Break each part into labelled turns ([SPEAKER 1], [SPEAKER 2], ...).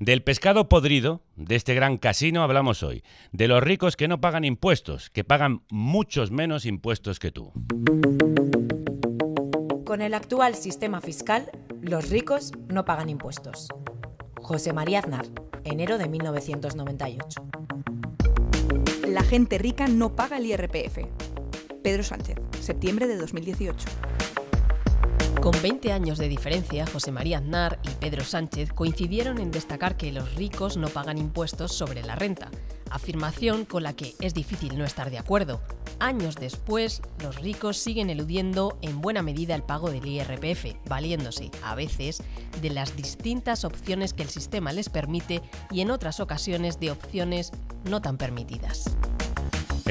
[SPEAKER 1] Del pescado podrido de este gran casino hablamos hoy, de los ricos que no pagan impuestos, que pagan muchos menos impuestos que tú.
[SPEAKER 2] Con el actual sistema fiscal, los ricos no pagan impuestos. José María
[SPEAKER 3] Aznar, enero de 1998. La gente rica no paga el IRPF. Pedro Sánchez, septiembre de 2018. Con 20 años de diferencia, José María Aznar y Pedro Sánchez coincidieron en destacar
[SPEAKER 2] que los ricos no pagan impuestos sobre la renta, afirmación con la que es difícil no estar de acuerdo. Años después, los ricos siguen eludiendo en buena medida el pago del IRPF, valiéndose, a veces, de las distintas opciones que el sistema les permite y en otras ocasiones de opciones no tan permitidas.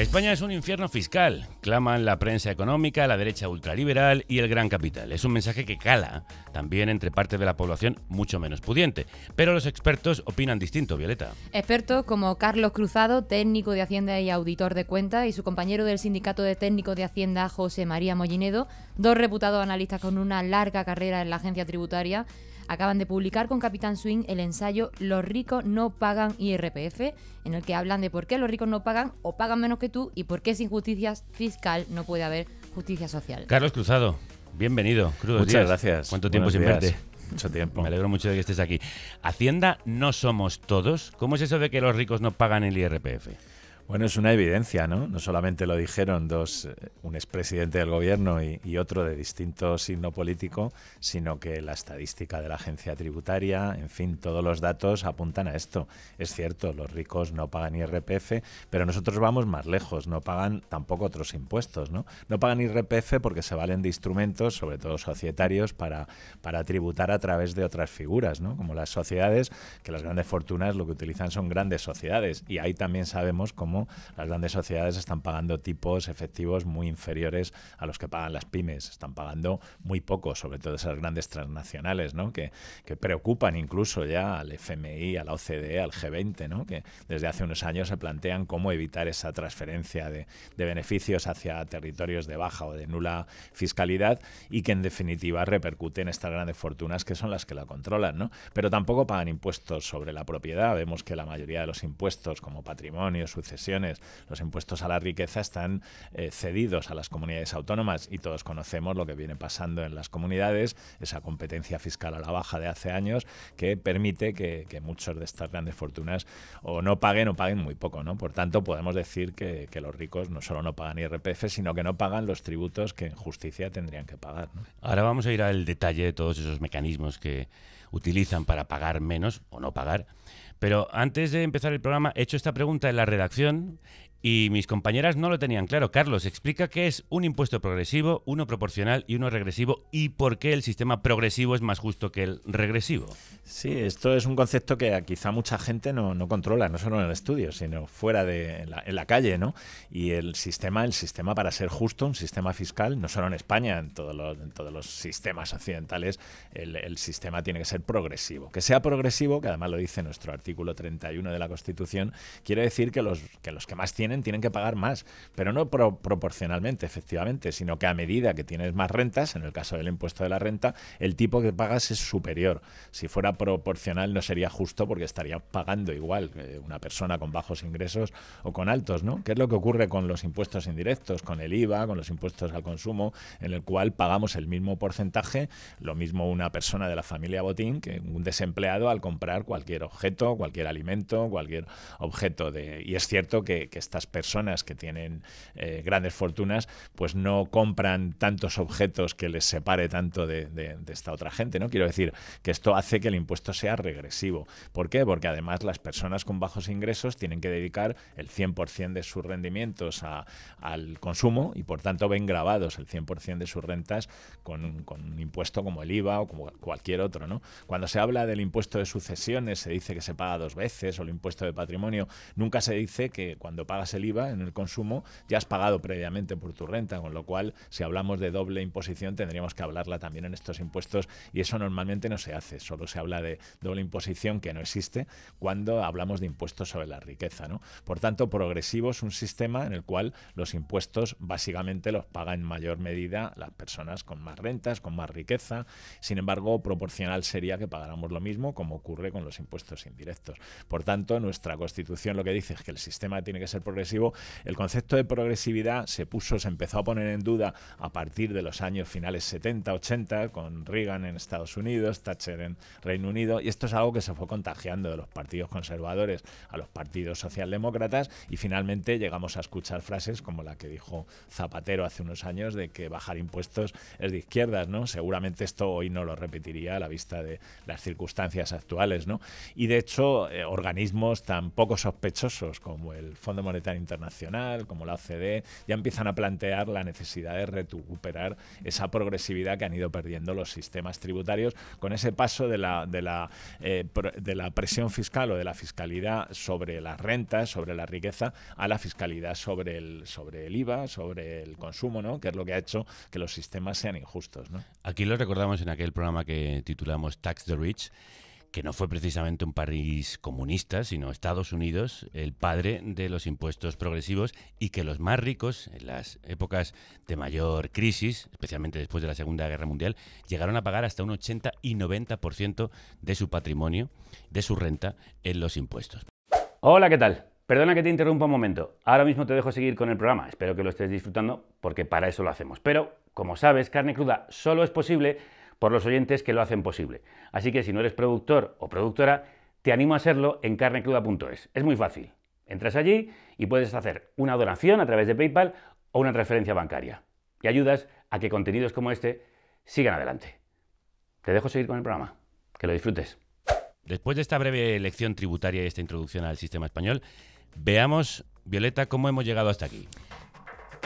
[SPEAKER 1] España es un infierno fiscal, claman la prensa económica, la derecha ultraliberal y el gran capital. Es un mensaje que cala también entre parte de la población mucho menos pudiente. Pero los expertos opinan distinto, Violeta.
[SPEAKER 2] Expertos como Carlos Cruzado, técnico de Hacienda y auditor de cuentas, y su compañero del Sindicato de Técnicos de Hacienda, José María Mollinedo, Dos reputados analistas con una larga carrera en la agencia tributaria acaban de publicar con Capitán Swing el ensayo Los ricos no pagan IRPF, en el que hablan de por qué los ricos no pagan o pagan menos que tú y por qué sin justicia fiscal no puede haber justicia social.
[SPEAKER 1] Carlos Cruzado, bienvenido. Muchas gracias. ¿Cuánto tiempo se sin Mucho tiempo. Me alegro mucho de que estés aquí. Hacienda no somos todos. ¿Cómo es eso de que los ricos no pagan el IRPF? Bueno, es una evidencia,
[SPEAKER 4] ¿no? No solamente lo dijeron dos, eh, un expresidente del gobierno y, otro de distinto signo político, sino que la estadística de la agencia tributaria, en fin, todos los datos apuntan a esto. Es cierto, los ricos no pagan IRPF, pero nosotros vamos más lejos, no pagan tampoco otros impuestos, ¿no? No pagan IRPF porque se valen de instrumentos, sobre todo societarios, para, para tributar a través de otras figuras, ¿no? Como las sociedades, que las grandes fortunas lo que utilizan son grandes sociedades, y ahí también sabemos cómo las grandes sociedades están pagando tipos efectivos muy inferiores a los que pagan las pymes. Están pagando muy poco, sobre todo esas grandes transnacionales, que, preocupan incluso ya al FMI, a la OCDE, al G20, que desde hace unos años se plantean cómo evitar esa transferencia de, beneficios hacia territorios de baja o de nula fiscalidad y que en definitiva repercuten estas grandes fortunas que son las que la controlan. ¿no? Pero tampoco pagan impuestos sobre la propiedad. Vemos que la mayoría de los impuestos, como patrimonio, sucesión, los impuestos a la riqueza están eh, cedidos a las comunidades autónomas y todos conocemos lo que viene pasando en las comunidades, esa competencia fiscal a la baja de hace años que permite que, muchos de estas grandes fortunas o no paguen o paguen muy poco. ¿no? Por tanto, podemos decir que, los ricos no solo no pagan IRPF, sino que no pagan los tributos que en justicia tendrían que pagar.
[SPEAKER 1] Ahora vamos a ir al detalle de todos esos mecanismos que utilizan para pagar menos o no pagar. Pero antes de empezar el programa, he hecho esta pregunta en la redacción y mis compañeras no lo tenían claro. Carlos, explica qué es un impuesto progresivo, uno proporcional y uno regresivo y por qué el sistema progresivo es más justo que el regresivo.
[SPEAKER 4] Sí, esto es un concepto que ah, quizá mucha gente no, no controla, no solo en el estudio, sino fuera de en la, calle, ¿no? Y el sistema, el sistema para ser justo, un sistema fiscal, no solo en España, en todos los, en todos los sistemas occidentales, el, el sistema tiene que ser progresivo. Que sea progresivo, que además lo dice nuestro artículo 31 de la Constitución, quiere decir que los que, los que más tienen tienen que pagar más, pero no proporcionalmente, efectivamente, sino que a medida que tienes más rentas, en el caso del impuesto de la renta, el tipo que pagas es superior. Si fuera proporcional no sería justo porque estaría pagando igual eh, una persona con bajos ingresos o con altos, ¿no? ¿Qué es lo que ocurre con los impuestos indirectos, con el IVA, con los impuestos al consumo, en el cual pagamos el mismo porcentaje, lo mismo una persona de la familia Botín que un desempleado al comprar cualquier objeto, cualquier alimento, cualquier objeto de y es cierto que está personas que tienen eh, grandes fortunas, pues no compran tantos objetos que les separe tanto de, esta otra gente, ¿no? Quiero decir que esto hace que el impuesto sea regresivo. ¿Por qué? Porque además las personas con bajos ingresos tienen que dedicar el 100% de sus rendimientos al consumo y por tanto ven grabados el 100% de sus rentas con un, con impuesto como el IVA o como cualquier otro, ¿no? Cuando se habla del impuesto de sucesiones se dice que se paga dos veces o el impuesto de patrimonio, nunca se dice que cuando pagas el IVA en el consumo, ya has pagado previamente por tu renta, con lo cual si hablamos de doble imposición tendríamos que hablarla también en estos impuestos y eso normalmente no se hace, solo se habla de doble imposición que no existe cuando hablamos de impuestos sobre la riqueza. ¿no? Por tanto, progresivo es un sistema en el cual los impuestos básicamente los pagan en mayor medida las personas con más rentas, con más riqueza, sin embargo, proporcional sería que pagáramos lo mismo como ocurre con los impuestos indirectos. Por tanto, nuestra Constitución lo que dice es que el sistema tiene que ser progresivo, el concepto de progresividad se puso, se empezó a poner en duda a partir de los años finales 70, 80, con Reagan en Estados Unidos, Thatcher en Reino Unido, y esto es algo que se fue contagiando de los partidos conservadores a los partidos socialdemócratas, y finalmente llegamos a escuchar frases como la que dijo Zapatero hace unos años de que bajar impuestos es de izquierdas, ¿no? Seguramente esto hoy no lo repetiría a la vista de las circunstancias actuales, ¿no? Y de hecho, eh, organismos tan poco sospechosos como el Fondo Monetario Internacional, como la OCDE, ya empiezan a plantear la necesidad de recuperar esa progresividad que han ido perdiendo los sistemas tributarios con ese paso de la, de la, eh, de la presión fiscal o de la fiscalidad sobre las rentas, sobre la riqueza, a la fiscalidad sobre el, sobre el IVA, sobre el consumo, ¿no? que es lo que ha hecho que los sistemas sean injustos. ¿no?
[SPEAKER 1] Aquí lo recordamos en aquel programa que titulamos Tax the Rich que no fue precisamente un país comunista, sino Estados Unidos, el padre de los impuestos progresivos y que los más ricos, en las épocas de mayor crisis, especialmente después de la Segunda Guerra Mundial, llegaron a pagar hasta un 80 y 90% de su patrimonio, de su renta, en los impuestos. Hola, ¿qué tal? Perdona que te interrumpa un momento. Ahora mismo te dejo seguir con el programa. Espero que lo estés disfrutando porque para eso lo hacemos. Pero, como sabes, carne cruda solo es posible por los oyentes que lo hacen posible. Así que si no eres productor o productora, te animo a hacerlo en carnecruda.es. Es muy fácil. Entras allí y puedes hacer una donación a través de PayPal o una transferencia bancaria. Y ayudas a que contenidos como este sigan adelante. Te dejo seguir con el programa. Que lo disfrutes. Después de esta breve lección tributaria y esta introducción al sistema español, veamos, Violeta, cómo hemos llegado hasta aquí.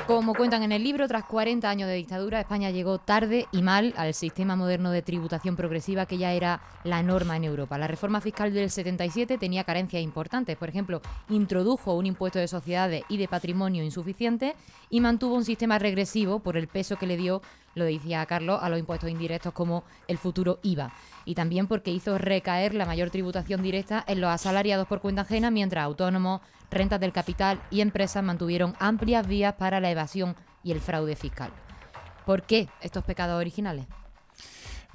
[SPEAKER 2] Como cuentan en el libro, tras 40 años de dictadura, España llegó tarde y mal al sistema moderno de tributación progresiva que ya era la norma en Europa. La reforma fiscal del 77 tenía carencias importantes. Por ejemplo, introdujo un impuesto de sociedades y de patrimonio insuficiente y mantuvo un sistema regresivo por el peso que le dio lo decía Carlos, a los impuestos indirectos como el futuro IVA. Y también porque hizo recaer la mayor tributación directa en los asalariados por cuenta ajena, mientras autónomos, rentas del capital y empresas mantuvieron amplias vías para la evasión y el fraude fiscal. ¿Por qué estos pecados originales?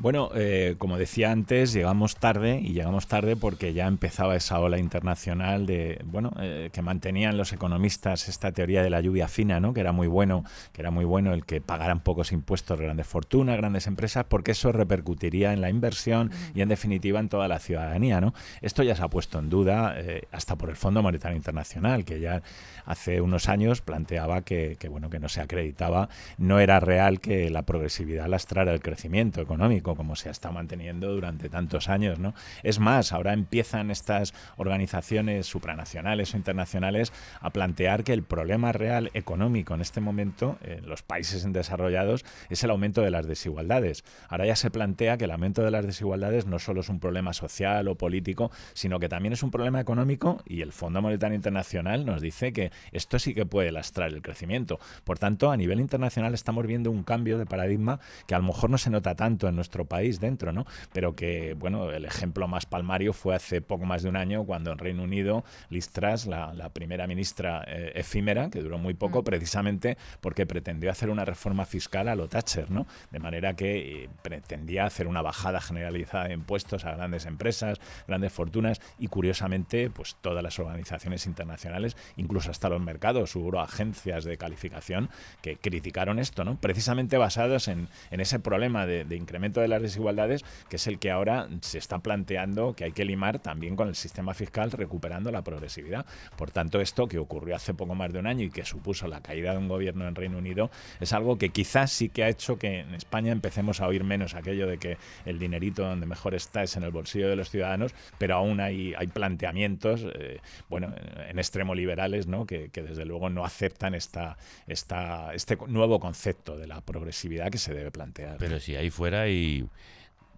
[SPEAKER 4] Bueno, eh, como decía antes, llegamos tarde y llegamos tarde porque ya empezaba esa ola internacional de, bueno, eh, que mantenían los economistas esta teoría de la lluvia fina, ¿no? Que era muy bueno, que era muy bueno el que pagaran pocos impuestos grandes fortunas, grandes empresas, porque eso repercutiría en la inversión y en definitiva en toda la ciudadanía, ¿no? Esto ya se ha puesto en duda eh, hasta por el Fondo Monetario Internacional, que ya hace unos años planteaba que bueno, que no se acreditaba, no era real que la progresividad lastrara el crecimiento económico como se ha estado manteniendo durante tantos años, ¿no? Es más, ahora empiezan estas organizaciones supranacionales o internacionales a plantear que el problema real económico en este momento en los países desarrollados es el aumento de las desigualdades. Ahora ya se plantea que el aumento de las desigualdades no solo es un problema social o político, sino que también es un problema económico y el Fondo Monetario Internacional nos dice que esto sí que puede lastrar el crecimiento. Por tanto, a nivel internacional estamos viendo un cambio de paradigma que a lo mejor no se nota tanto en nuestro país dentro, ¿no? Pero que, bueno, el ejemplo más palmario fue hace poco más de un año cuando en Reino Unido Liz Truss, la, primera ministra eh, efímera, que duró muy poco, mm. precisamente porque pretendió hacer una reforma fiscal a lo Thatcher, ¿no? De manera que eh, pretendía hacer una bajada generalizada de impuestos a grandes empresas, grandes fortunas y curiosamente, pues todas las organizaciones internacionales, incluso hasta los mercados, hubo agencias de calificación que criticaron esto, ¿no? Precisamente basados en, ese problema de, de incremento de las desigualdades, que es el que ahora se está planteando que hay que limar también con el sistema fiscal recuperando la progresividad. Por tanto, esto que ocurrió hace poco más de un año y que supuso la caída de un gobierno en Reino Unido es algo que quizás sí que ha hecho que en España empecemos a oír menos aquello de que el dinerito donde mejor está es en el bolsillo de los ciudadanos, pero aún hay, hay planteamientos, eh, bueno, en extremo liberales, ¿no? que, desde luego no aceptan esta, esta, este nuevo concepto de la progresividad que se debe plantear. Pero
[SPEAKER 1] si ahí fuera y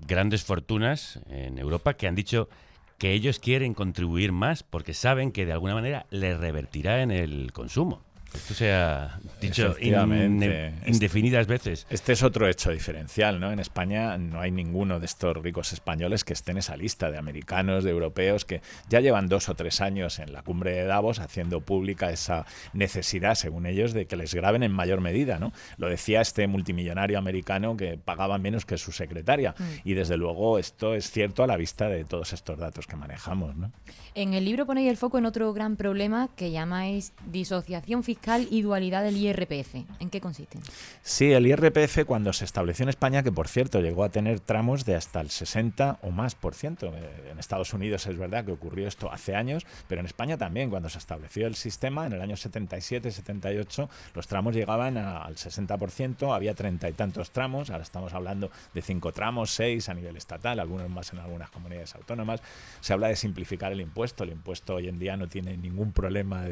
[SPEAKER 1] grandes fortunas en Europa que han dicho que ellos quieren contribuir más porque saben que de alguna manera les revertirá en el consumo. Esto se ha dicho este- indefinidas veces. Este es otro hecho diferencial, ¿no? En
[SPEAKER 4] España no hay ninguno de estos ricos españoles que esté en esa lista de americanos, de europeos, que ya llevan dos o tres años en la cumbre de Davos haciendo pública esa necesidad, según ellos, de que les graben en mayor medida, ¿no? Lo decía este multimillonario americano que pagaba menos que su secretaria. Mm. Y desde luego esto es cierto a la vista de todos estos datos que manejamos,
[SPEAKER 2] En el libro ponéis el foco en otro gran problema que llamáis disociación fiscal y dualidad del IRPF. ¿En qué consiste?
[SPEAKER 4] Sí, el IRPF cuando se estableció en España, que por cierto llegó a tener tramos de hasta el 60 o más por ciento. Eh, en Estados Unidos es verdad que ocurrió esto hace años, pero en España también cuando se estableció el sistema en el año 77-78 los tramos llegaban al 60%, había treinta y tantos tramos, ahora estamos hablando de cinco tramos, seis a nivel estatal, algunos más en algunas comunidades autónomas. Se habla de simplificar el impuesto, el impuesto hoy en día no tiene ningún problema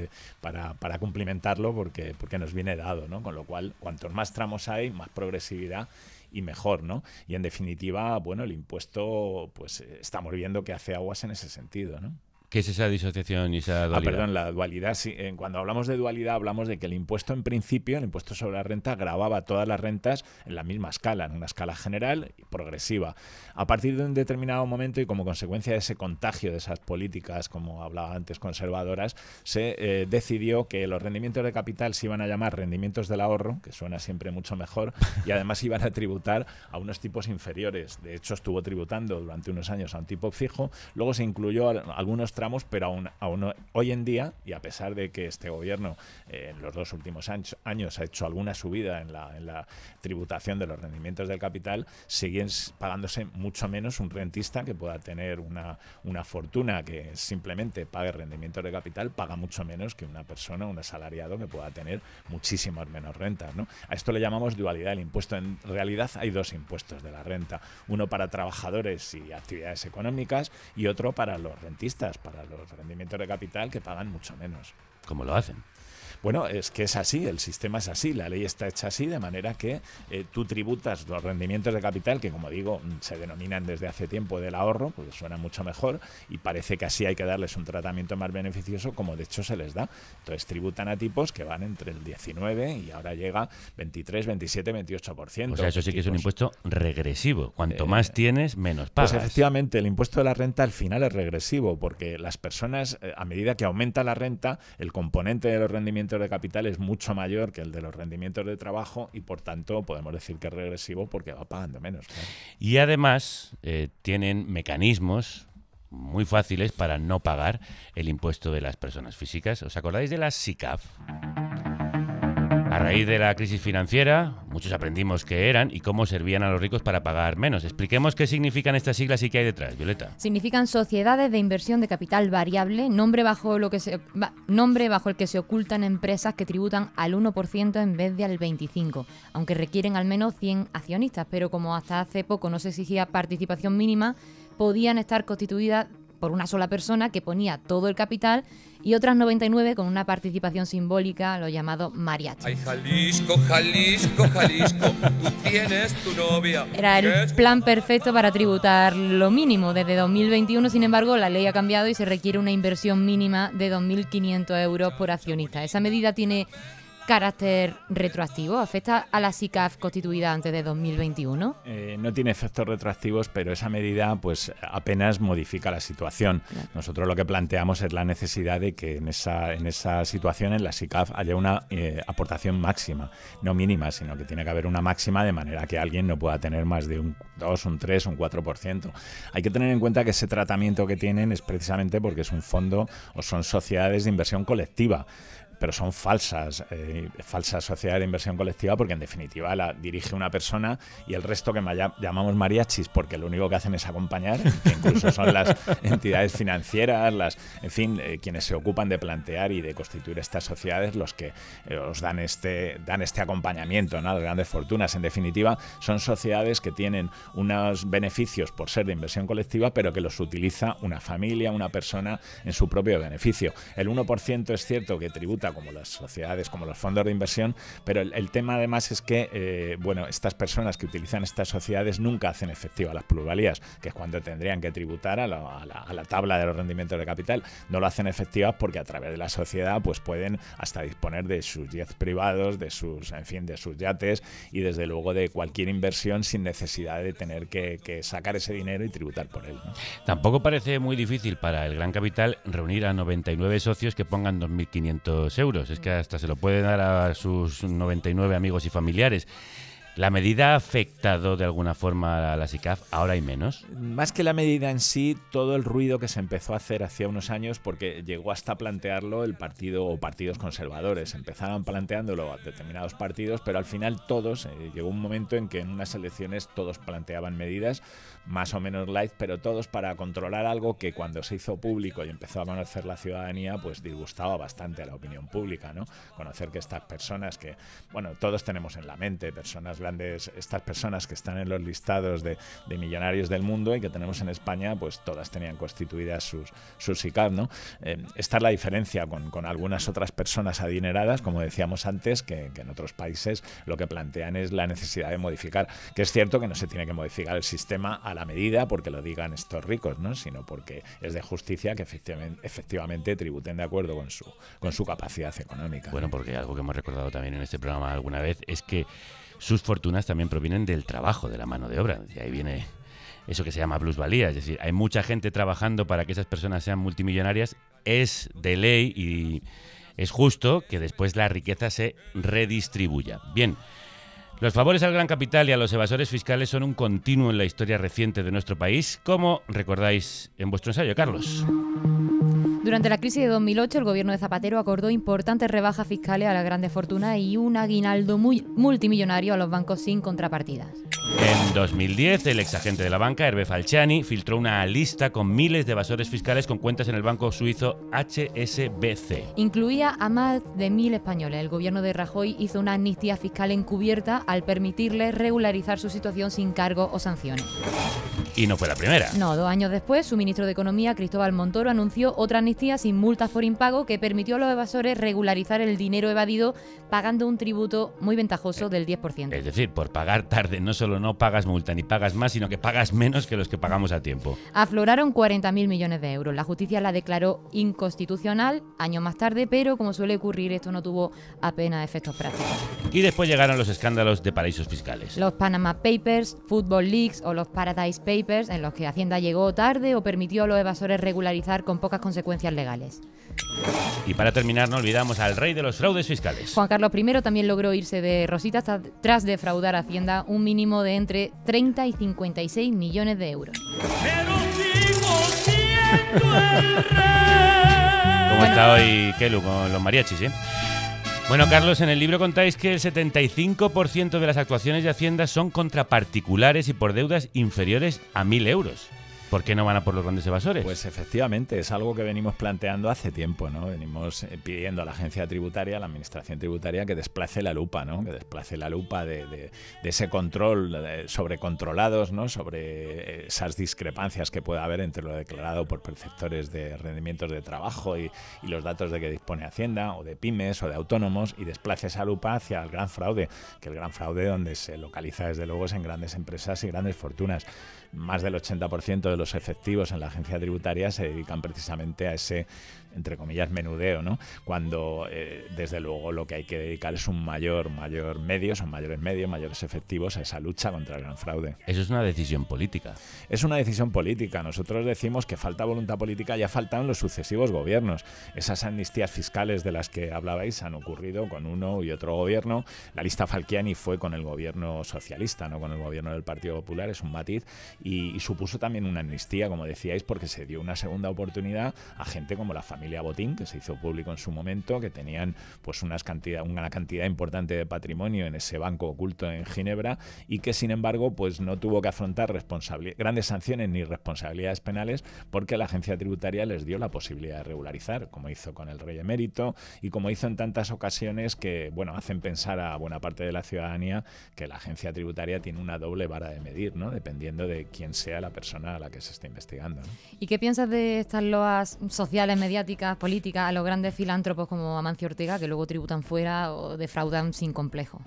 [SPEAKER 4] para, para cumplimentar porque, porque nos viene dado, ¿no? Con lo cual, cuantos más tramos hay, más progresividad y mejor, ¿no? Y en definitiva, bueno, el impuesto, pues estamos viendo que hace aguas en ese sentido, ¿no?
[SPEAKER 1] ¿Qué es esa disociación y esa ah, dualidad? Ah, perdón,
[SPEAKER 4] la dualidad. Sí, eh, cuando hablamos de dualidad, hablamos de que el impuesto, en principio, el impuesto sobre la renta, grababa todas las rentas en la misma escala, en una escala general y progresiva. A partir de un determinado momento y como consecuencia de ese contagio de esas políticas, como hablaba antes, conservadoras, se eh, decidió que los rendimientos de capital se iban a llamar rendimientos del ahorro, que suena siempre mucho mejor, y además iban a tributar a unos tipos inferiores. De hecho, estuvo tributando durante unos años a un tipo fijo, luego se incluyó algunos pero aún, hoy en día, y a pesar de que este gobierno eh, en los dos últimos años, ha hecho alguna subida en la, tributación de los rendimientos del capital, siguen pagándose mucho menos un rentista que pueda tener una, fortuna que simplemente pague rendimientos de capital, paga mucho menos que una persona, un asalariado que pueda tener muchísimas menos rentas. A esto le llamamos dualidad del impuesto. En realidad hay dos impuestos de la renta, uno para trabajadores y actividades económicas y otro para los rentistas, para los rendimientos de capital que pagan mucho menos.
[SPEAKER 1] ¿Cómo lo hacen? Bueno, es que es así,
[SPEAKER 4] el sistema es así, la ley está hecha así, de manera que eh, tú tributas los rendimientos de capital, que como digo, mm, se denominan desde hace tiempo del ahorro, porque suena mucho mejor, y parece que así hay que darles un tratamiento más beneficioso, como de hecho se les da. Entonces tributan a tipos que van entre el 19 y ahora llega 23, 27, 28%. O sea, eso sí que es un
[SPEAKER 1] impuesto regresivo. Cuanto eh, más tienes, menos pues pagas. Pues
[SPEAKER 4] efectivamente, el impuesto de la renta al final es regresivo, porque las personas, eh, a medida que aumenta la renta, el componente de los rendimientos de capital es mucho mayor que el de los rendimientos de trabajo y por tanto podemos decir que es regresivo porque va pagando menos.
[SPEAKER 1] Y además eh, tienen mecanismos muy fáciles para no pagar el impuesto de las personas físicas. ¿Os acordáis de la SICAF? A raíz de la crisis financiera, muchos aprendimos qué eran y cómo servían a los ricos para pagar menos. Expliquemos qué significan estas siglas y qué hay detrás, Violeta.
[SPEAKER 2] Significan sociedades de inversión de capital variable, nombre bajo, el que se ocultan empresas que tributan al 1% en vez de al 25%, aunque requieren al menos 100 accionistas, pero como hasta hace poco no se exigía participación mínima, podían estar constituidas por una sola persona que ponía todo el capital y otras 99 con una participación simbólica, lo llamado mariachi.
[SPEAKER 1] Ay, Jalisco, Jalisco, Jalisco, tú tienes tu novia. Era el
[SPEAKER 2] plan perfecto para tributar lo mínimo. Desde 2021, sin embargo, la ley ha cambiado y se requiere una inversión mínima de 2.500 euros por accionista. Esa medida tiene carácter retroactivo? ¿Afecta a la SICAF constituida antes de 2021?
[SPEAKER 4] Eh, no tiene efectos retroactivos, pero esa medida pues apenas modifica la situación. Nosotros lo que planteamos es la necesidad de que en esa, en esa situación, en la SICAF, haya una eh, aportación máxima, no mínima, sino que tiene que haber una máxima de manera que alguien no pueda tener más de un 2, un 3, un 4%. Hay que tener en cuenta que ese tratamiento que tienen es precisamente porque es un fondo o son sociedades de inversión colectiva pero son falsas, eh, falsas sociedades de inversión colectiva porque en definitiva la dirige una persona y el resto que llamamos mariachis porque lo único que hacen es acompañar, incluso son las entidades financieras, las, en fin, eh, quienes se ocupan de plantear y de constituir estas sociedades los que eh, os dan este, dan este acompañamiento ¿no? las grandes fortunas. En definitiva, son sociedades que tienen unos beneficios por ser de inversión colectiva, pero que los utiliza una familia, una persona en su propio beneficio. El 1% es cierto que tributa como las sociedades, como los fondos de inversión, pero el, tema además es que, eh, bueno, estas personas que utilizan estas sociedades nunca hacen efectiva las plusvalías, que es cuando tendrían que tributar a la, tabla de los rendimientos de capital. No lo hacen efectiva porque a través de la sociedad pues pueden hasta disponer de sus 10 privados, de sus, en fin, de sus yates y desde luego de cualquier inversión sin necesidad de tener que, sacar ese dinero y tributar por él.
[SPEAKER 1] Tampoco parece muy difícil para el gran capital reunir a 99 socios que pongan 2.500 euros. Es que hasta se lo puede dar a sus 99 amigos y familiares. ¿La medida ha afectado de alguna forma a la SICAF? ¿Ahora hay menos?
[SPEAKER 4] Más que la medida en sí, todo el ruido que se empezó a hacer hacía unos años, porque llegó hasta plantearlo el partido o partidos conservadores. Empezaban planteándolo a determinados partidos, pero al final todos, eh, llegó un momento en que en unas elecciones todos planteaban medidas más o menos light, pero todos para controlar algo que cuando se hizo público y empezó a conocer la ciudadanía, pues disgustaba bastante a la opinión pública, ¿no? Conocer que estas personas que, bueno, todos tenemos en la mente, personas grandes, estas personas que están en los listados de, de millonarios del mundo y que tenemos en España, pues todas tenían constituidas sus, sus ICAP, ¿no? Eh, esta es la diferencia con, algunas otras personas adineradas, como decíamos antes, que en otros países lo que plantean es la necesidad de modificar, que es cierto que no se tiene que modificar el sistema a la medida porque lo digan estos ricos, ¿no? sino porque es de justicia que efectivamente,
[SPEAKER 1] efectivamente tributen de acuerdo con su, con su capacidad económica. Bueno, porque algo que hemos recordado también en este programa alguna vez es que sus fortunas también provienen del trabajo, de la mano de obra. Y ahí viene eso que se llama plusvalía. Es decir, hay mucha gente trabajando para que esas personas sean multimillonarias. Es de ley y es justo que después la riqueza se redistribuya. Bien, los favores al gran capital y a los evasores fiscales son un continuo en la historia reciente de nuestro país, como recordáis en vuestro ensayo, Carlos.
[SPEAKER 2] Durante la crisis de 2008, el gobierno de Zapatero acordó importantes rebajas fiscales a las grandes fortunas y un aguinaldo muy multimillonario a los bancos sin contrapartidas.
[SPEAKER 1] En 2010, el exagente de la banca, Herbe Falciani, filtró una lista con miles de evasores fiscales con cuentas en el banco suizo HSBC.
[SPEAKER 2] Incluía a más de mil españoles. El gobierno de Rajoy hizo una amnistía fiscal encubierta al permitirles regularizar su situación sin cargo o sanciones.
[SPEAKER 1] Y no fue la primera.
[SPEAKER 2] No, dos años después, su ministro de Economía, Cristóbal Montoro, anunció otra amnistía sin multas por impago que permitió a los evasores regularizar el dinero evadido pagando un tributo muy ventajoso eh, del 10%. Es
[SPEAKER 1] decir, por pagar tarde no solo no pagas multa ni pagas más, sino que pagas menos que los que pagamos a tiempo.
[SPEAKER 2] Afloraron 40.000 millones de euros. La justicia la declaró inconstitucional años más tarde, pero como suele ocurrir, esto no tuvo apenas efectos prácticos.
[SPEAKER 1] Y después llegaron los escándalos de paraísos fiscales.
[SPEAKER 2] Los Panama Papers, Football Leaks o los Paradise Papers, en los que Hacienda llegó tarde o permitió a los evasores regularizar con pocas consecuencias legales.
[SPEAKER 1] Y para terminar, no olvidamos al rey de los fraudes fiscales.
[SPEAKER 2] Juan Carlos I también logró irse de Rositas tras defraudar a Hacienda un mínimo de entre 30 y 56 millones de euros.
[SPEAKER 1] ¿Cómo está hoy Kelu con los mariachis, eh? Bueno, Carlos, en el libro contáis que el 75% de las actuaciones de Hacienda son contra particulares y por deudas inferiores a 1.000 euros. ¿Por qué no van a por los grandes evasores? Pues efectivamente, es algo que venimos
[SPEAKER 4] planteando hace tiempo, ¿no? Venimos eh, pidiendo a la agencia tributaria, a la administración tributaria, que desplace la lupa, ¿no? Que desplace la lupa de, ese control sobre controlados, ¿no? Sobre eh, esas discrepancias que pueda haber entre lo declarado por perceptores de rendimientos de trabajo y, y los datos de que dispone Hacienda, o de pymes, o de autónomos, y desplace esa lupa hacia el gran fraude, que el gran fraude donde se localiza desde luego es en grandes empresas y grandes fortunas más del 80% de los efectivos en la agencia tributaria se dedican precisamente a ese entre comillas, menudeo, ¿no? Cuando, eh, desde luego, lo que hay que dedicar es un mayor, mayor medio, son mayores medios, mayores efectivos a esa lucha contra el gran fraude. Eso es una decisión política. Es una decisión política. Nosotros decimos que falta voluntad política y faltan los sucesivos gobiernos. Esas amnistías fiscales de las que hablabais han ocurrido con uno y otro gobierno. La lista Falquiani fue con el gobierno socialista, no con el gobierno del Partido Popular, es un matiz, y, supuso también una amnistía, como decíais, porque se dio una segunda oportunidad a gente como la familia familia Botín, que se hizo público en su momento, que tenían pues unas cantidad, una cantidad importante de patrimonio en ese banco oculto en Ginebra y que sin embargo pues no tuvo que afrontar grandes sanciones ni responsabilidades penales porque la agencia tributaria les dio la posibilidad de regularizar, como hizo con el rey emérito y como hizo en tantas ocasiones que bueno, hacen pensar a buena parte de la ciudadanía que la agencia tributaria tiene una doble vara de medir, ¿no? dependiendo de quién sea la persona a la que se está investigando.
[SPEAKER 2] ¿Y qué piensas de estas loas sociales mediáticas? políticas a los grandes filántropos como Amancio Ortega, que luego tributan fuera o defraudan sin complejo.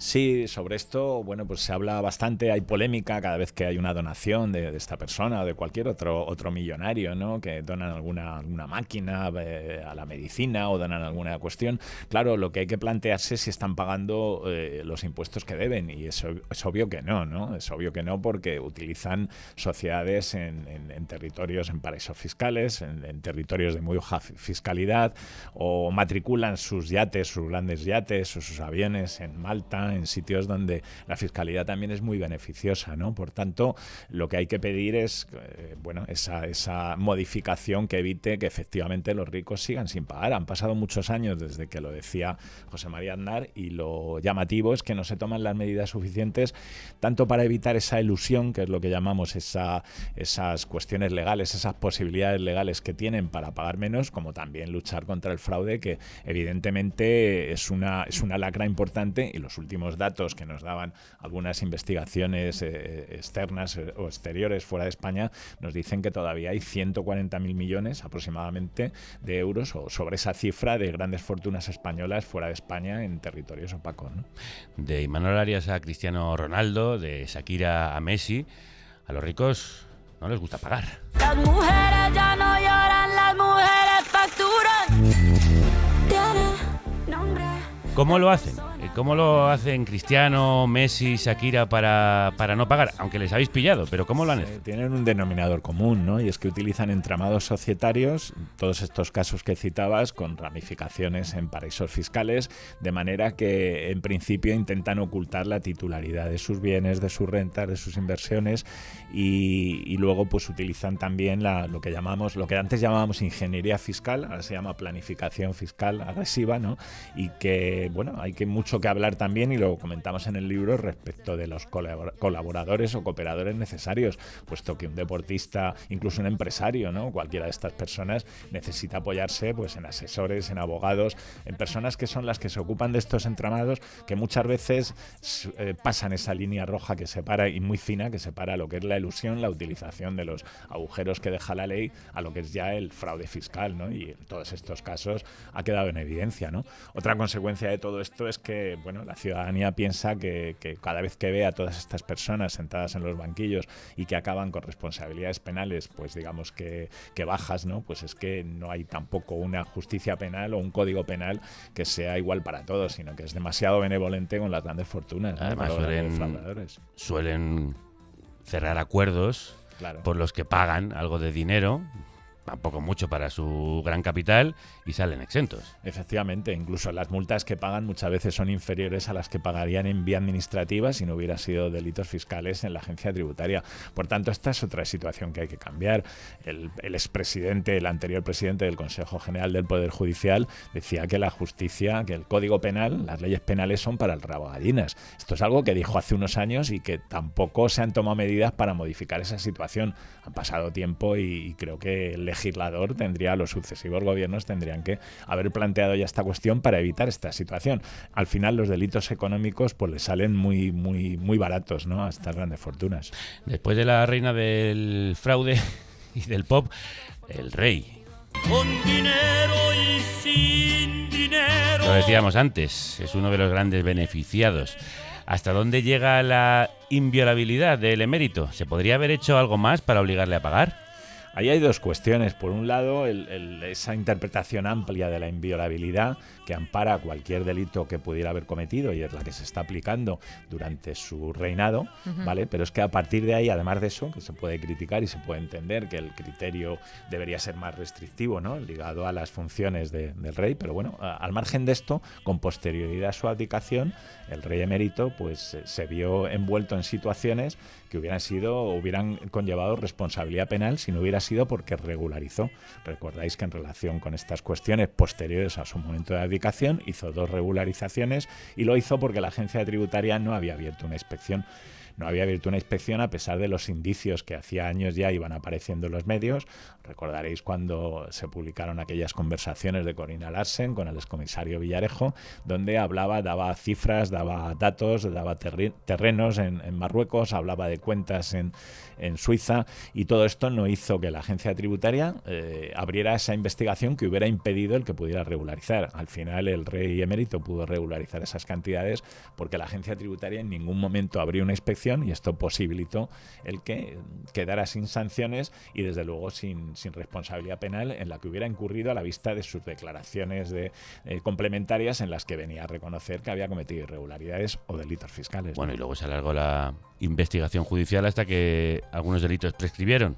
[SPEAKER 4] Sí, sobre esto, bueno, pues se habla bastante, hay polémica cada vez que hay una donación de, esta persona o de cualquier otro, otro millonario, ¿no? Que donan alguna, alguna máquina eh, a la medicina o donan alguna cuestión. Claro, lo que hay que plantearse es si están pagando eh, los impuestos que deben y eso es obvio que no, ¿no? Es obvio que no porque utilizan sociedades en, territorios, en paraísos fiscales, en, en territorios de muy baja fiscalidad o matriculan sus yates, sus grandes yates o sus aviones en Malta en sitios donde la fiscalidad también es muy beneficiosa, ¿no? Por tanto, lo que hay que pedir es, eh, bueno, esa, modificación que evite que efectivamente los ricos sigan sin pagar. Han pasado muchos años desde que lo decía José María Aznar y lo llamativo es que no se toman las medidas suficientes tanto para evitar esa ilusión, que es lo que llamamos esas cuestiones legales, esas posibilidades legales que tienen para pagar menos, como también luchar contra el fraude, que evidentemente es una, es una lacra importante y los últimos datos que nos daban algunas investigaciones eh, eh, externas eh, o exteriores fuera de España, nos dicen que todavía hay 140.000 millones aproximadamente de euros o sobre esa cifra de grandes fortunas españolas fuera de España en territorios
[SPEAKER 1] opacos. De Imanol Arias a Cristiano Ronaldo, de Shakira a Messi, a los ricos no les gusta pagar. Las mujeres ya no lloran, las mujeres facturan. ¿Cómo lo hacen? Eh, ¿Cómo lo hacen Cristiano, Messi, Shakira para, para, no pagar? Aunque les habéis pillado, pero ¿cómo lo han hecho?
[SPEAKER 4] tienen un denominador común, ¿no? Y es que utilizan entramados societarios, todos estos casos que citabas, con ramificaciones en paraísos fiscales, de manera que en principio intentan ocultar la titularidad de sus bienes, de sus rentas, de sus inversiones y, luego pues utilizan también la, lo que llamamos, lo que antes llamábamos ingeniería fiscal, ahora se llama planificación fiscal agresiva, ¿no? Y que, bueno, hay que mucho que hablar también, y lo comentamos en el libro, respecto de los colaboradores o cooperadores necesarios, puesto que un deportista, incluso un empresario, ¿no? cualquiera de estas personas, necesita apoyarse pues, en asesores, en abogados, en personas que son las que se ocupan de estos entramados, que muchas veces eh, pasan esa línea roja que separa y muy fina que separa lo que es la ilusión, la utilización de los agujeros que deja la ley a lo que es ya el fraude fiscal, ¿no? Y en todos estos casos ha quedado en evidencia, ¿no? Otra consecuencia de todo esto es que bueno, la ciudadanía piensa que, cada vez que ve a todas estas personas sentadas en los banquillos y que acaban con responsabilidades penales, pues digamos que, bajas, ¿no? Pues es que no hay tampoco una justicia penal o un código penal que sea igual para todos, sino que es demasiado benevolente con las grandes fortunas. además, suelen,
[SPEAKER 1] cerrar acuerdos por los que pagan algo de dinero tampoco mucho para su gran capital y salen exentos.
[SPEAKER 4] Efectivamente, incluso las multas que pagan muchas veces son inferiores a las que pagarían en vía administrativa si no hubiera sido delitos fiscales en la agencia tributaria. Por tanto, esta es otra situación que hay que cambiar. El, expresidente, el anterior presidente del Consejo General del Poder Judicial, decía que la justicia, que el Código Penal, las leyes penales son para el rabo gallinas Esto es algo que dijo hace unos años y que tampoco se han tomado medidas para modificar esa situación. Han pasado tiempo y, y creo que el legislador tendría, los sucesivos gobiernos tendrían que haber planteado ya esta cuestión para evitar esta situación. Al final los delitos económicos pues les salen muy, muy, muy baratos, ¿no? A estas grandes fortunas.
[SPEAKER 1] Después de la reina del fraude y del pop, el rey. Con dinero y sin dinero. Lo decíamos antes, es uno de los grandes beneficiados. ¿Hasta dónde llega la inviolabilidad del emérito? ¿Se podría haber hecho algo más para obligarle a pagar?
[SPEAKER 4] Ahí hay dos cuestiones. Por un lado, esa interpretación amplia de la inviolabilidad que ampara cualquier delito que pudiera haber cometido y es la que se está aplicando durante su reinado, ¿vale? Pero es que a partir de ahí, además de eso, que se puede criticar y se puede entender que el criterio debería ser más restrictivo, ¿no? Ligado a las funciones del rey, pero bueno, al margen de esto, con posterioridad a su abdicación, el rey emérito pues eh, se vio envuelto en situaciones que hubieran sido, hubieran conllevado responsabilidad penal si no hubiera sido porque regularizó. Recordáis que en relación con estas cuestiones posteriores a su momento de abdicación hizo dos regularizaciones y lo hizo porque la agencia tributaria no había abierto una inspección no había habido una inspección a pesar de los indicios que hacía años ya iban apareciendo en los medios. Recordaréis cuando se publicaron aquellas conversaciones de Corina Larsen con el excomisario Villarejo, donde hablaba, daba cifras, daba datos, daba terrenos en, Marruecos, hablaba de cuentas en, Suiza y todo esto no hizo que la agencia tributaria eh, abriera esa investigación que hubiera impedido el que pudiera regularizar. Al final el rey emérito pudo regularizar esas cantidades porque la agencia tributaria en ningún momento abrió una inspección y esto posibilitó el que quedara sin sanciones y desde luego sin, responsabilidad penal en la que hubiera incurrido a la vista de sus declaraciones de, eh, complementarias en las que venía a reconocer que había cometido irregularidades o delitos fiscales. Bueno, y luego se
[SPEAKER 1] alargó la investigación judicial hasta que algunos delitos prescribieron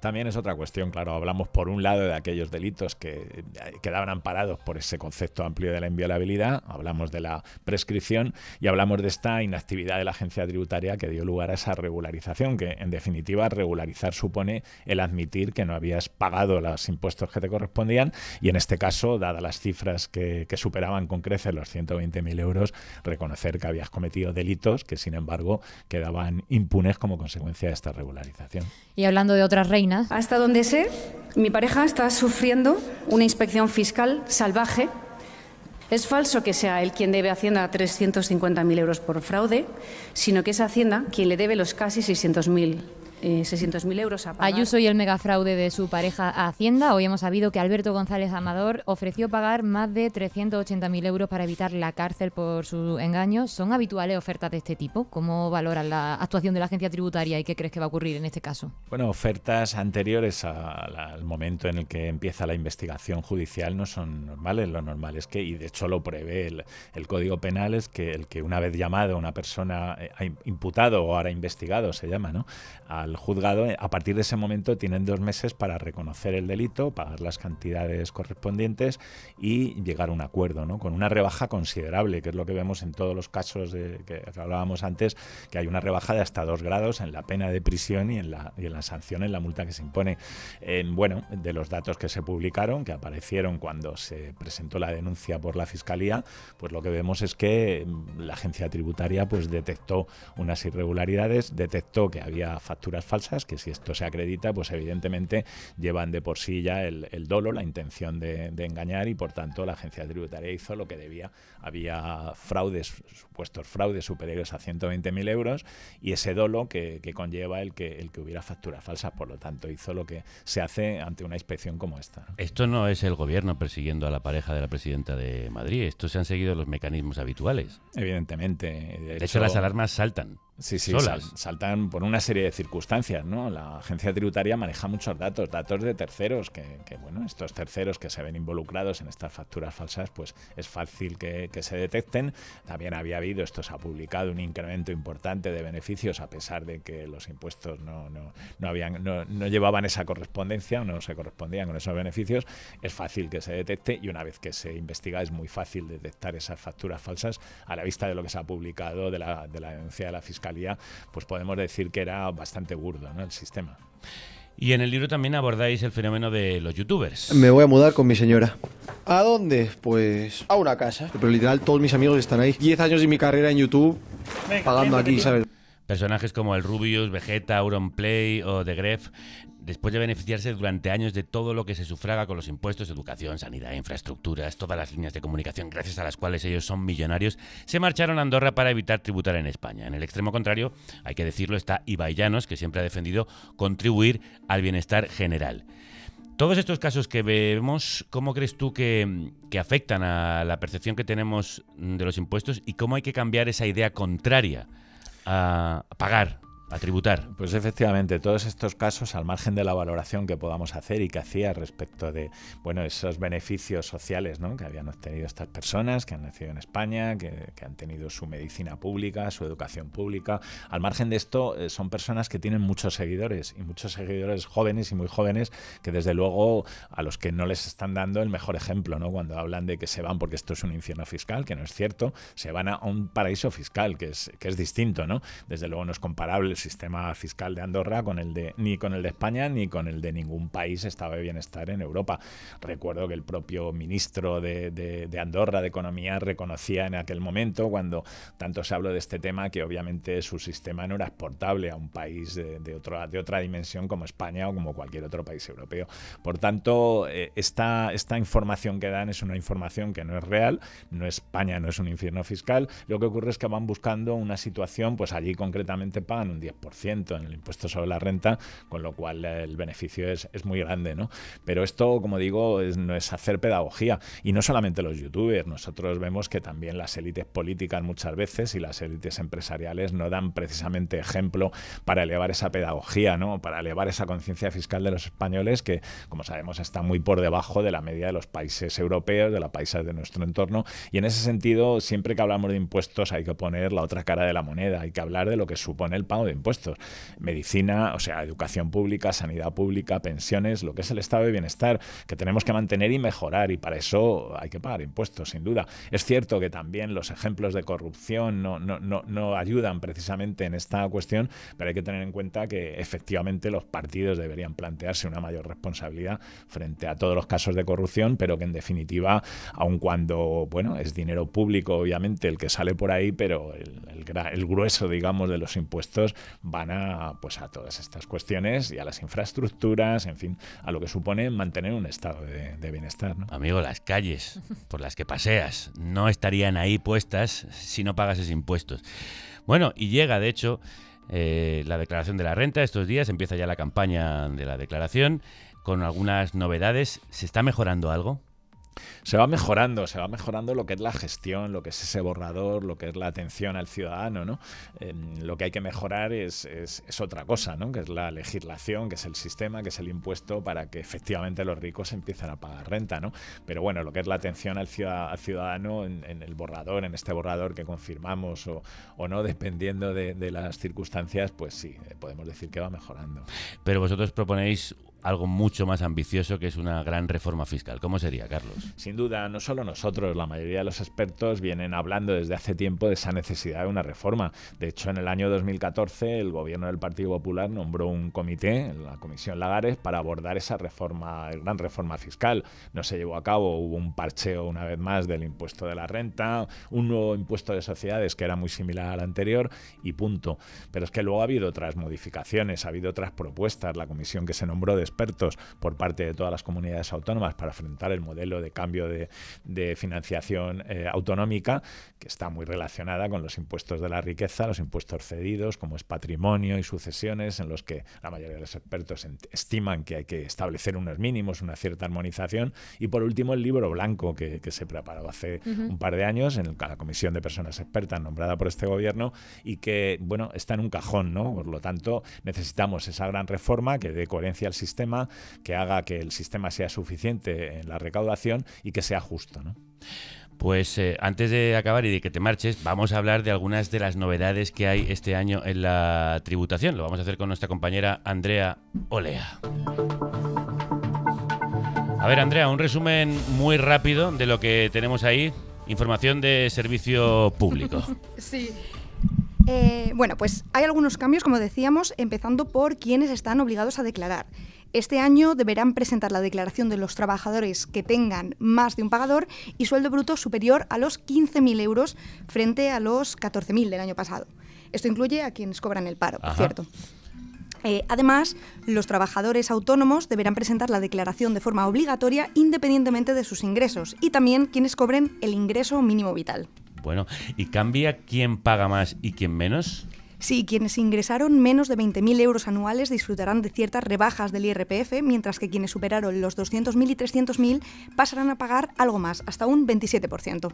[SPEAKER 4] también es otra cuestión, claro, hablamos por un lado de aquellos delitos que eh, quedaban amparados por ese concepto amplio de la inviolabilidad, hablamos de la prescripción y hablamos de esta inactividad de la agencia tributaria que dio lugar a esa regularización, que en definitiva regularizar supone el admitir que no habías pagado los impuestos que te correspondían y en este caso, dadas las cifras que, superaban con creces los 120.000 euros, reconocer que habías cometido delitos que sin embargo quedaban impunes como consecuencia de esta regularización.
[SPEAKER 3] Y hablando de otras reinas, hasta donde sé, mi pareja está sufriendo una inspección fiscal salvaje. Es falso que sea él quien debe a Hacienda 350.000 euros por fraude, sino que es Hacienda quien le debe los casi 600.000 600.000 eh, euros a pagar. Ayuso
[SPEAKER 2] y el megafraude de su pareja Hacienda. Hoy hemos sabido que Alberto González Amador ofreció pagar más de 380.000 euros para evitar la cárcel por su engaño. ¿Son habituales ofertas de este tipo? ¿Cómo valora la actuación de la agencia tributaria y qué crees que va a ocurrir en este caso?
[SPEAKER 4] Bueno, ofertas anteriores al momento en el que empieza la investigación judicial no son normales. Lo normal es que, y de hecho lo prevé el, Código Penal, es que el que una vez llamado una persona eh, ha imputado o ahora investigado, se llama, ¿no? A el juzgado, eh, a partir de ese momento tienen dos meses para reconocer el delito, pagar las cantidades correspondientes y llegar a un acuerdo, ¿no? con una rebaja considerable, que es lo que vemos en todos los casos de, que hablábamos antes, que hay una rebaja de hasta dos grados en la pena de prisión y en la, y en la sanción, en la multa que se impone. Eh, bueno, de los datos que se publicaron, que aparecieron cuando se presentó la denuncia por la Fiscalía, pues lo que vemos es que mm, la agencia tributaria pues, detectó unas irregularidades, detectó que había facturas falsas, que si esto se acredita, pues evidentemente llevan de por sí ya el, dolo, la intención de, engañar y por tanto la agencia tributaria hizo lo que debía. Había fraudes, supuestos fraudes superiores a 120.000 euros y ese dolo que, conlleva el que, el que hubiera facturas falsas, por lo tanto hizo lo que se hace ante una inspección como esta.
[SPEAKER 1] Esto no es el gobierno persiguiendo a la pareja de la presidenta de Madrid, esto se han seguido los mecanismos habituales. Evidentemente. de hecho las alarmas saltan. Sí, sí,
[SPEAKER 4] saltan por una serie de circunstancias, ¿no? La agencia tributaria maneja muchos datos, datos de terceros, que, bueno, estos terceros que se ven involucrados en estas facturas falsas, pues es fácil que, se detecten. También había habido, esto se ha publicado, un incremento importante de beneficios, a pesar de que los impuestos no, no habían, no, no llevaban esa correspondencia, o no se correspondían con esos beneficios. Es fácil que se detecte y una vez que se investiga es muy fácil detectar esas facturas falsas a la vista de lo que se ha publicado de la, de denuncia de la fiscalía pues podemos decir que era bastante
[SPEAKER 1] burdo el sistema. Y en el libro también abordáis el fenómeno de los youtubers. Me voy
[SPEAKER 3] a mudar con mi señora.
[SPEAKER 1] ¿A dónde? Pues a una casa.
[SPEAKER 3] Pero literal, todos mis amigos están ahí. Diez años de mi carrera en YouTube pagando aquí, ¿sabes?
[SPEAKER 1] Personajes como el Rubius, Vegeta, Play o The Gref, después de beneficiarse durante años de todo lo que se sufraga con los impuestos, educación, sanidad, infraestructuras, todas las líneas de comunicación gracias a las cuales ellos son millonarios, se marcharon a Andorra para evitar tributar en España. En el extremo contrario, hay que decirlo, está Llanos, que siempre ha defendido contribuir al bienestar general. Todos estos casos que vemos, ¿cómo crees tú que, afectan a la percepción que tenemos de los impuestos y cómo hay que cambiar esa idea contraria a, pagar a tributar. Pues
[SPEAKER 4] efectivamente, todos estos casos, al margen de la valoración que podamos hacer y que hacía respecto de bueno, esos beneficios sociales que habían obtenido estas personas, que han nacido en España, que, han tenido su medicina pública, su educación pública, al margen de esto eh, son personas que tienen muchos seguidores y muchos seguidores jóvenes y muy jóvenes que desde luego a los que no les están dando el mejor ejemplo, ¿no? cuando hablan de que se van porque esto es un infierno fiscal, que no es cierto, se van a un paraíso fiscal, que es, que es distinto, ¿no? desde luego no es comparable sistema fiscal de Andorra con el de, ni con el de España ni con el de ningún país estaba de bienestar en Europa. Recuerdo que el propio ministro de, de, Andorra de Economía reconocía en aquel momento, cuando tanto se habló de este tema, que obviamente su sistema no era exportable a un país de, otra, de otra dimensión como España o como cualquier otro país europeo. Por tanto, eh, esta, información que dan es una información que no es real, no España no es un infierno fiscal, lo que ocurre es que van buscando una situación, pues allí concretamente pagan un ciento en el impuesto sobre la renta, con lo cual eh, el beneficio es, muy grande, ¿no? Pero esto, como digo, es, no es hacer pedagogía. Y no solamente los youtubers, nosotros vemos que también las élites políticas muchas veces y las élites empresariales no dan precisamente ejemplo para elevar esa pedagogía, ¿no? Para elevar esa conciencia fiscal de los españoles que, como sabemos, está muy por debajo de la media de los países europeos, de los países de nuestro entorno. Y en ese sentido, siempre que hablamos de impuestos hay que poner la otra cara de la moneda, hay que hablar de lo que supone el pago de impuestos. Medicina, o sea, educación pública, sanidad pública, pensiones, lo que es el estado de bienestar, que tenemos que mantener y mejorar, y para eso hay que pagar impuestos, sin duda. Es cierto que también los ejemplos de corrupción no, no, no, no ayudan precisamente en esta cuestión, pero hay que tener en cuenta que efectivamente los partidos deberían plantearse una mayor responsabilidad frente a todos los casos de corrupción, pero que en definitiva, aun cuando, bueno, es dinero público, obviamente, el que sale por ahí, pero el, el grueso, digamos, de los impuestos van a, pues a todas estas cuestiones y a las infraestructuras, en fin, a lo que supone mantener un estado de, bienestar. Amigo,
[SPEAKER 1] las calles por las que paseas no estarían ahí puestas si no pagas esos impuestos. Bueno, y llega, de hecho, eh, la declaración de la renta estos días, empieza ya la campaña de la declaración con algunas novedades. ¿Se está mejorando algo? se va mejorando, se va mejorando lo que es la gestión, lo que es ese borrador,
[SPEAKER 4] lo que es la atención al ciudadano, ¿no? Em, lo que hay que mejorar es, es, otra cosa, ¿no? Que es la legislación, que es el sistema, que es el impuesto para que efectivamente los ricos empiecen a pagar renta, ¿no? Pero bueno, lo que es la atención al, ciudad, al ciudadano en, el borrador, en este borrador que confirmamos o, o no, dependiendo de, de, las circunstancias, pues sí, eh, podemos decir que va mejorando.
[SPEAKER 1] Pero vosotros proponéis algo mucho más ambicioso que es una gran reforma fiscal. ¿Cómo sería, Carlos?
[SPEAKER 4] Sin duda, no solo nosotros, la mayoría de los expertos vienen hablando desde hace tiempo de esa necesidad de una reforma. De hecho, en el año 2014 el gobierno del Partido Popular nombró un comité, la Comisión Lagares, para abordar esa reforma, gran reforma fiscal. No se llevó a cabo, hubo un parcheo una vez más del impuesto de la renta, un nuevo impuesto de sociedades que era muy similar al anterior y punto. Pero es que luego ha habido otras modificaciones, ha habido otras propuestas. La comisión que se nombró de expertos por parte de todas las comunidades autónomas para afrontar el modelo de cambio de, financiación eh, autonómica, que está muy relacionada con los impuestos de la riqueza, los impuestos cedidos, como es patrimonio y sucesiones, en los que la mayoría de los expertos estiman que hay que establecer unos mínimos, una cierta armonización. Y por último, el libro blanco que, se preparó hace un par de años en la Comisión de Personas Expertas nombrada por este gobierno y que, bueno, está en un cajón, ¿no? Por lo tanto, necesitamos esa gran reforma que dé coherencia al sistema que haga que el sistema sea suficiente en
[SPEAKER 1] la recaudación y que sea justo. Pues eh, antes de acabar y de que te marches, vamos a hablar de algunas de las novedades que hay este año en la tributación. Lo vamos a hacer con nuestra compañera Andrea Olea. A ver, Andrea, un resumen muy rápido de lo que tenemos ahí. Información de servicio público.
[SPEAKER 3] sí. Eh, bueno, pues hay algunos cambios, como decíamos, empezando por quienes están obligados a declarar. Este año deberán presentar la declaración de los trabajadores que tengan más de un pagador y sueldo bruto superior a los 15.000 euros frente a los 14.000 del año pasado. Esto incluye a quienes cobran el paro, por cierto. Eh, además, los trabajadores autónomos deberán presentar la declaración de forma obligatoria independientemente de sus ingresos y también quienes cobren el ingreso mínimo vital.
[SPEAKER 1] Bueno, ¿y cambia quién paga más y quién menos?
[SPEAKER 3] Sí, quienes ingresaron menos de 20.000 euros anuales disfrutarán de ciertas rebajas del IRPF, mientras que quienes superaron los 200.000 y 300.000 pasarán a pagar algo más, hasta un 27%.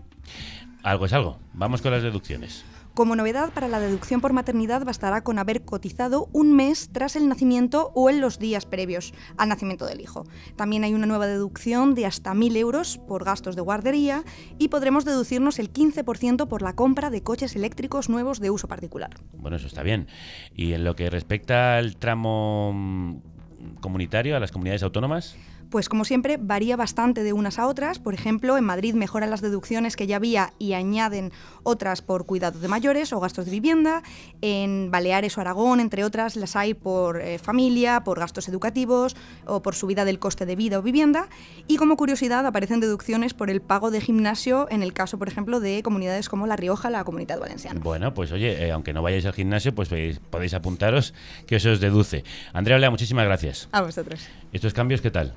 [SPEAKER 1] Algo es algo. Vamos con las deducciones.
[SPEAKER 3] Como novedad, para la deducción por maternidad bastará con haber cotizado un mes tras el nacimiento o en los días previos al nacimiento del hijo. También hay una nueva deducción de hasta 1.000 euros por gastos de guardería y podremos deducirnos el 15% por la compra de coches eléctricos nuevos de uso particular.
[SPEAKER 1] Bueno, eso está bien. Y en lo que respecta al tramo mm, comunitario, a las comunidades autónomas?
[SPEAKER 3] Pues como siempre varía bastante de unas a otras. Por ejemplo, en Madrid mejoran las deducciones que ya había y añaden otras por cuidado de mayores o gastos de vivienda. En Baleares o Aragón, entre otras, las hay por eh, familia, por gastos educativos o por subida del coste de vida o vivienda. Y como curiosidad aparecen deducciones por el pago de gimnasio en el caso, por ejemplo, de comunidades como La Rioja, la Comunidad Valenciana.
[SPEAKER 1] Bueno, pues oye, eh, aunque no vayáis al gimnasio, pues podéis, apuntaros que eso os deduce. Andrea Olea, muchísimas gracias. A vosotros. ¿Estos cambios qué tal?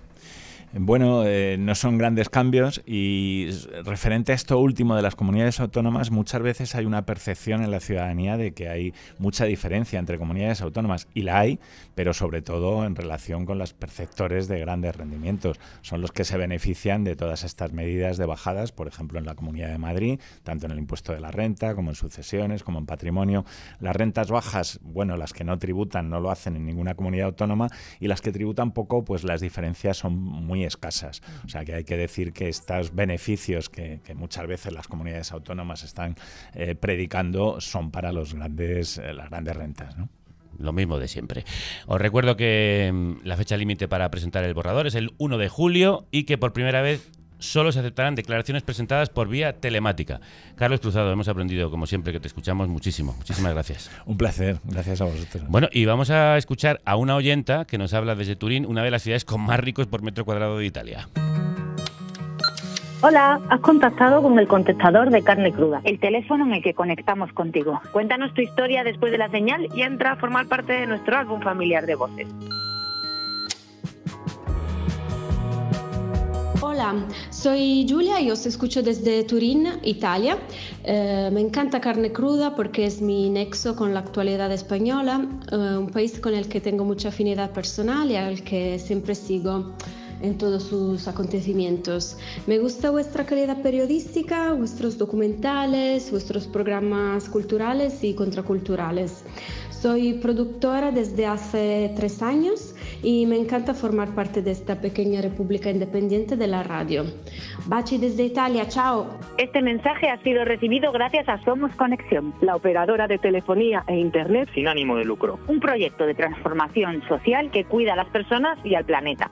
[SPEAKER 1] Bueno, eh, no
[SPEAKER 4] son grandes cambios y referente a esto último de las comunidades autónomas, muchas veces hay una percepción en la ciudadanía de que hay mucha diferencia entre comunidades autónomas y la hay, pero sobre todo en relación con los perceptores de grandes rendimientos. Son los que se benefician de todas estas medidas de bajadas, por ejemplo en la Comunidad de Madrid, tanto en el impuesto de la renta como en sucesiones, como en patrimonio. Las rentas bajas, bueno, las que no tributan no lo hacen en ninguna comunidad autónoma y las que tributan poco, pues las diferencias son muy escasas. O sea que hay que decir que estos beneficios que, muchas veces las comunidades autónomas están eh,
[SPEAKER 1] predicando son para los grandes, eh, las grandes rentas. lo mismo de siempre. Os recuerdo que mm, la fecha límite para presentar el borrador es el 1 de julio y que por primera vez solo se aceptarán declaraciones presentadas por vía telemática. Carlos Cruzado, hemos aprendido, como siempre, que te escuchamos muchísimo. Muchísimas gracias. Un placer, gracias a vosotros. Bueno, y vamos a escuchar a una oyenta que nos habla desde Turín, una de las ciudades con más ricos por metro cuadrado de Italia.
[SPEAKER 2] Hola, has contactado con el contestador de carne cruda, el teléfono en el que conectamos contigo. Cuéntanos tu historia después de la señal y entra a formar parte de nuestro álbum familiar
[SPEAKER 1] de voces. Hola, soy Julia y os escucho desde Turín, Italia. Eh, me encanta carne cruda porque es mi nexo con la actualidad española, eh, un país con el que tengo mucha afinidad personal y al que siempre sigo en todos sus acontecimientos. Me gusta vuestra calidad periodística, vuestros documentales, vuestros programas culturales y contraculturales. Soy productora desde hace tres años y me encanta formar parte de esta pequeña república independiente de la
[SPEAKER 2] radio. Bachi desde Italia, chao. Este mensaje ha sido recibido gracias a Somos Conexión, la operadora de telefonía e Internet
[SPEAKER 4] sin ánimo de lucro.
[SPEAKER 2] Un proyecto de transformación social que cuida a las personas y al planeta.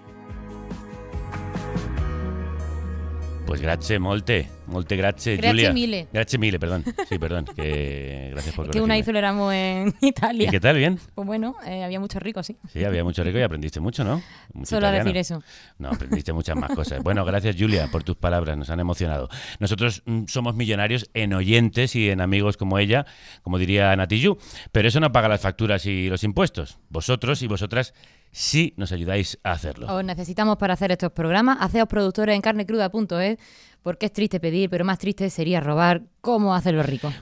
[SPEAKER 1] Pues gracias, molte. Molte grazie, grazie Mille. mille. perdón. Sí, perdón. gracias por Que una
[SPEAKER 2] vez lo éramos en Italia. qué tal? ¿Bien? Pues bueno, eh, había muchos ricos,
[SPEAKER 1] sí. Sí, había mucho rico y aprendiste mucho, ¿no? Solo a decir eso. No, aprendiste muchas más cosas. Bueno, gracias, Julia, por tus palabras. Nos han emocionado. Nosotros mm, somos millonarios en oyentes y en amigos como ella, como diría Natiju, Pero eso no paga las facturas y los impuestos. Vosotros y vosotras sí nos ayudáis a hacerlo.
[SPEAKER 2] Os necesitamos para hacer estos programas. Haceos productores en carnecruda.es porque es triste pedir, pero más triste sería robar. ¿Cómo los rico?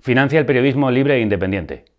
[SPEAKER 1] Financia el periodismo libre e independiente.